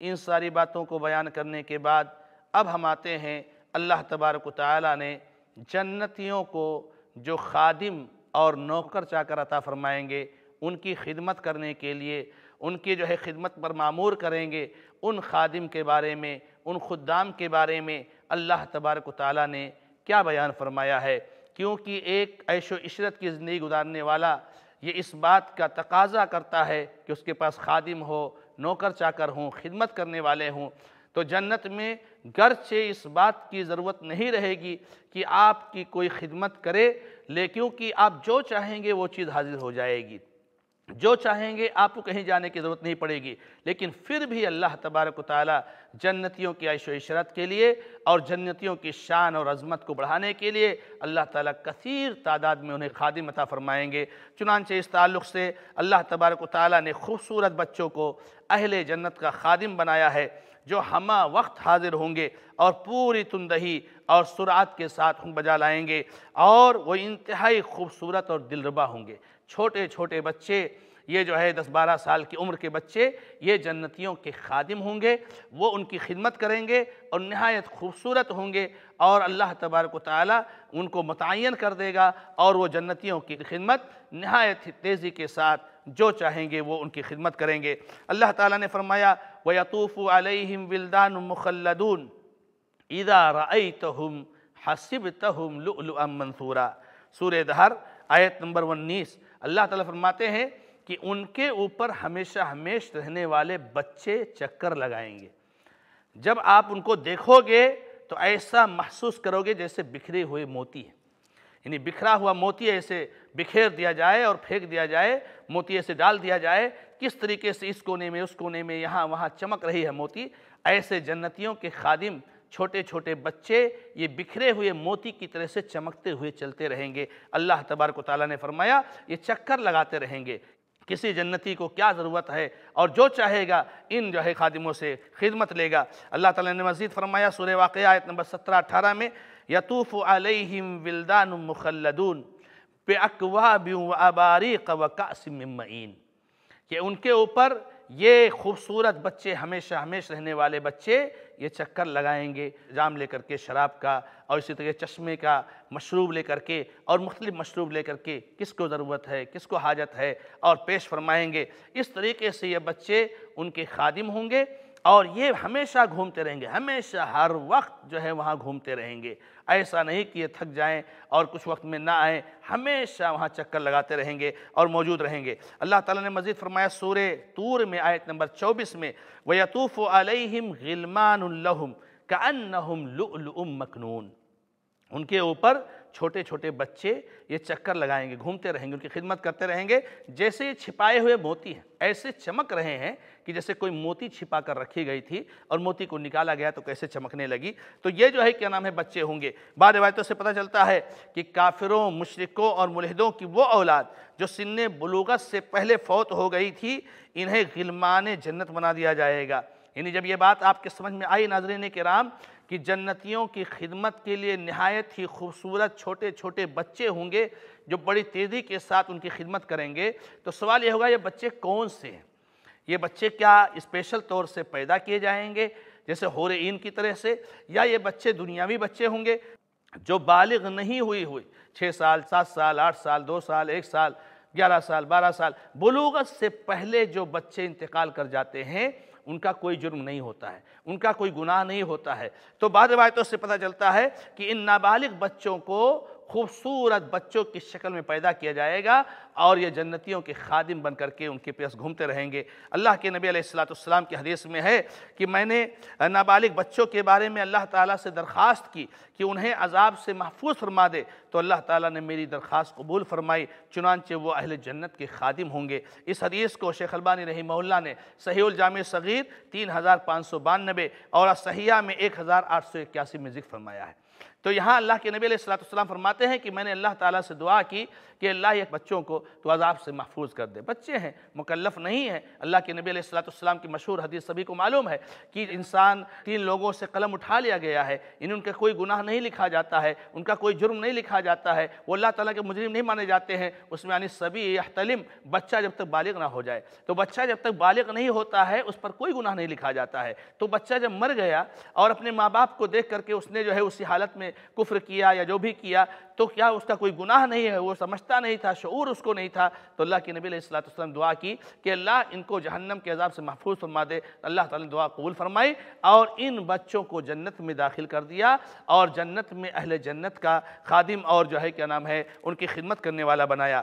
ان ساری باتوں کو بیان کرنے کے بعد اب ہم آتے ہیں اللہ تبارک و تعالیٰ نے جنتیوں کو جو خادم اور نوکر چاہ کر عطا فرمائیں گے ان کی خدمت کرنے کے لیے ان کی جو ہے خدمت پر معمور کریں گے ان خادم کے بارے میں ان خدام کے بارے میں اللہ تبارک و تعالیٰ نے کیا بیان فرمایا ہے کیونکہ ایک عیش و عشرت کی زندگی گزارنے والا یہ اس بات کا تقاضا کرتا ہے کہ اس کے پاس خادم ہو نوکر چاکر ہوں خدمت کرنے والے ہوں تو جنت میں گرچہ اس بات کی ضرورت نہیں رہے گی کہ آپ کی کوئی خدمت کرے لیکن کیونکہ آپ جو چاہیں گے وہ چیز حاضر ہو جائے گی جو چاہیں گے آپ کو کہیں جانے کی ضرورت نہیں پڑے گی لیکن پھر بھی اللہ تبارک و تعالی جنتیوں کی عیش و عشرت کے لیے اور جنتیوں کی شان اور عظمت کو بڑھانے کے لیے اللہ تعالی کثیر تعداد میں انہیں خادم عطا فرمائیں گے چنانچہ اس تعلق سے اللہ تبارک و تعالی نے خوبصورت بچوں کو اہل جنت کا خادم بنایا ہے جو ہمہ وقت حاضر ہوں گے اور پوری تندہی اور سرعت کے ساتھ ہم بجا لائیں گے اور وہ انتہائی خوبصورت اور دلربا ہوں گے چھوٹے چھوٹے بچے یہ جو ہے دس بارہ سال کی عمر کے بچے یہ جنتیوں کے خادم ہوں گے وہ ان کی خدمت کریں گے اور نہایت خوبصورت ہوں گے اور اللہ تبارک و تعالی ان کو متعین کر دے گا اور وہ جنتیوں کی خدمت نہایت تیزی کے ساتھ جو چاہیں گے وہ ان کی خدمت کریں گے اللہ تعالیٰ نے فرمایا وَيَطُوفُ عَلَيْهِمْ علیہم مُخَلَّدُونَ اِذَا رَأَيْتَهُمْ حَسِبْتَهُمْ لُؤْلُؤًا مَنْثُورًا سورہ دہر آیت نمبر ونیس اللہ تعالیٰ فرماتے ہیں کہ ان کے اوپر ہمیشہ ہمیش رہنے والے بچے چکر لگائیں گے جب آپ ان کو دیکھو گے تو ایسا محسوس کرو گے جیسے بکھرے ہوئے موتی یعنی بکھرا ہوا موتی ہے ایسے بکھیر دیا جائے اور پھینک دیا جائے موتی اسے ڈال دیا جائے کس طریقے سے اس کونے میں اس کونے میں یہاں وہاں چمک رہی ہے موتی ایسے جنتیوں کے خادم چھوٹے چھوٹے بچے یہ بکھرے ہوئے موتی کی طرح سے چمکتے ہوئے چلتے رہیں گے اللہ تبارک و تعالیٰ نے فرمایا یہ چکر لگاتے رہیں گے کسی جنتی کو کیا ضرورت ہے اور جو چاہے گا ان جو ہے خادموں سے خدمت لے گا اللہ تعالیٰ نے مزید فرمایا سورہ واقعہ آیت نمبر سترہ اٹھارہ میں یتوف علیہم ولدان مخلدون پکوا باریکوکاسمین کہ ان کے اوپر یہ خوبصورت بچے ہمیشہ ہمیشہ رہنے والے بچے یہ چکر لگائیں گے جام لے کر کے شراب کا اور اسی طرح چشمے کا مشروب لے کر کے اور مختلف مشروب لے کر کے کس کو ضرورت ہے کس کو حاجت ہے اور پیش فرمائیں گے اس طریقے سے یہ بچے ان کے خادم ہوں گے اور یہ ہمیشہ گھومتے رہیں گے ہمیشہ ہر وقت جو ہے وہاں گھومتے رہیں گے ایسا نہیں کہ یہ تھک جائیں اور کچھ وقت میں نہ آئیں ہمیشہ وہاں چکر لگاتے رہیں گے اور موجود رہیں گے اللہ تعالیٰ نے مزید فرمایا سورہ تور میں آیت نمبر چوبیس میں وَيَتُوفُ عَلَيْهِمْ غِلْمَانٌ لَهُمْ كَأَنَّهُمْ لُؤْلُؤُمْ مَكْنُونَ ان کے اوپر چھوٹے چھوٹے بچے یہ چکر لگائیں گے گھومتے رہیں گے ان کی خدمت کرتے رہیں گے جیسے یہ چھپائے ہوئے موتی ہیں ایسے چمک رہے ہیں کہ جیسے کوئی موتی چھپا کر رکھی گئی تھی اور موتی کو نکالا گیا تو کیسے چمکنے لگی تو یہ جو ہے کیا نام ہے بچے ہوں گے بعض روایتوں سے پتہ چلتا ہے کہ کافروں مشرکوں اور ملحدوں کی وہ اولاد جو سن بلوغت سے پہلے فوت ہو گئی تھی انہیں غلمان جنت بنا دیا جائے گا یعنی جب یہ بات آپ کے سمجھ میں آئی ناظرین کرام کہ جنتیوں کی خدمت کے لیے نہایت ہی خوبصورت چھوٹے چھوٹے بچے ہوں گے جو بڑی تیزی کے ساتھ ان کی خدمت کریں گے تو سوال یہ ہوگا یہ بچے کون سے ہیں یہ بچے کیا اسپیشل طور سے پیدا کیے جائیں گے جیسے ہورئین کی طرح سے یا یہ بچے دنیاوی بچے ہوں گے جو بالغ نہیں ہوئی ہوئی چھ سال سات سال آٹھ سال دو سال ایک سال گیارہ سال بارہ سال بلوغت سے پہلے جو بچے انتقال کر جاتے ہیں ان کا کوئی جرم نہیں ہوتا ہے ان کا کوئی گناہ نہیں ہوتا ہے تو بعد روایتوں سے پتہ چلتا ہے کہ ان نابالغ بچوں کو خوبصورت بچوں کی شکل میں پیدا کیا جائے گا اور یہ جنتیوں کے خادم بن کر کے ان کے پیس گھومتے رہیں گے اللہ کے نبی علیہ السلام کی حدیث میں ہے کہ میں نے نابالغ بچوں کے بارے میں اللہ تعالیٰ سے درخواست کی کہ انہیں عذاب سے محفوظ فرما دے تو اللہ تعالیٰ نے میری درخواست قبول فرمائی چنانچہ وہ اہل جنت کے خادم ہوں گے اس حدیث کو شیخ البانی رحمہ اللہ نے صحیح الجامع صغیر تین ہزار پانچ سو بانوے اور صحیحہ میں ایک ہزار آٹھ سو اکیاسی میں ذکر فرمایا ہے تو یہاں اللہ کے نبی علیہ السلام فرماتے فرماتے ہیں کہ میں نے اللہ تعالیٰ سے دعا کی کہ اللہ یہ بچوں کو تو عذاب سے محفوظ کر دے بچے ہیں مکلف نہیں ہیں اللہ کے نبی علیہ السلام کی مشہور حدیث سبھی کو معلوم ہے کہ انسان تین لوگوں سے قلم اٹھا لیا گیا ہے ان ان کا کوئی گناہ نہیں لکھا جاتا ہے ان کا کوئی جرم نہیں لکھا جاتا ہے وہ اللہ تعالیٰ کے مجرم نہیں مانے جاتے ہیں اس میں یعنی سبھی احتلم بچہ جب تک بالغ نہ ہو جائے تو بچہ جب تک بالغ نہیں ہوتا ہے اس پر کوئی گناہ نہیں لکھا جاتا ہے تو بچہ جب مر گیا اور اپنے ماں باپ کو دیکھ کر کے اس نے جو ہے اسی حالت میں کفر کیا یا جو بھی کیا تو کیا اس کا کوئی گناہ نہیں ہے وہ سمجھتا نہیں تھا شعور اس کو نہیں تھا تو اللہ کی نبی علیہ السلام والسلام دعا کی کہ اللہ ان کو جہنم کے عذاب سے محفوظ فرما دے اللہ تعالیٰ نے دعا قبول فرمائی اور ان بچوں کو جنت میں داخل کر دیا اور جنت میں اہل جنت کا خادم اور جو ہے کیا نام ہے ان کی خدمت کرنے والا بنایا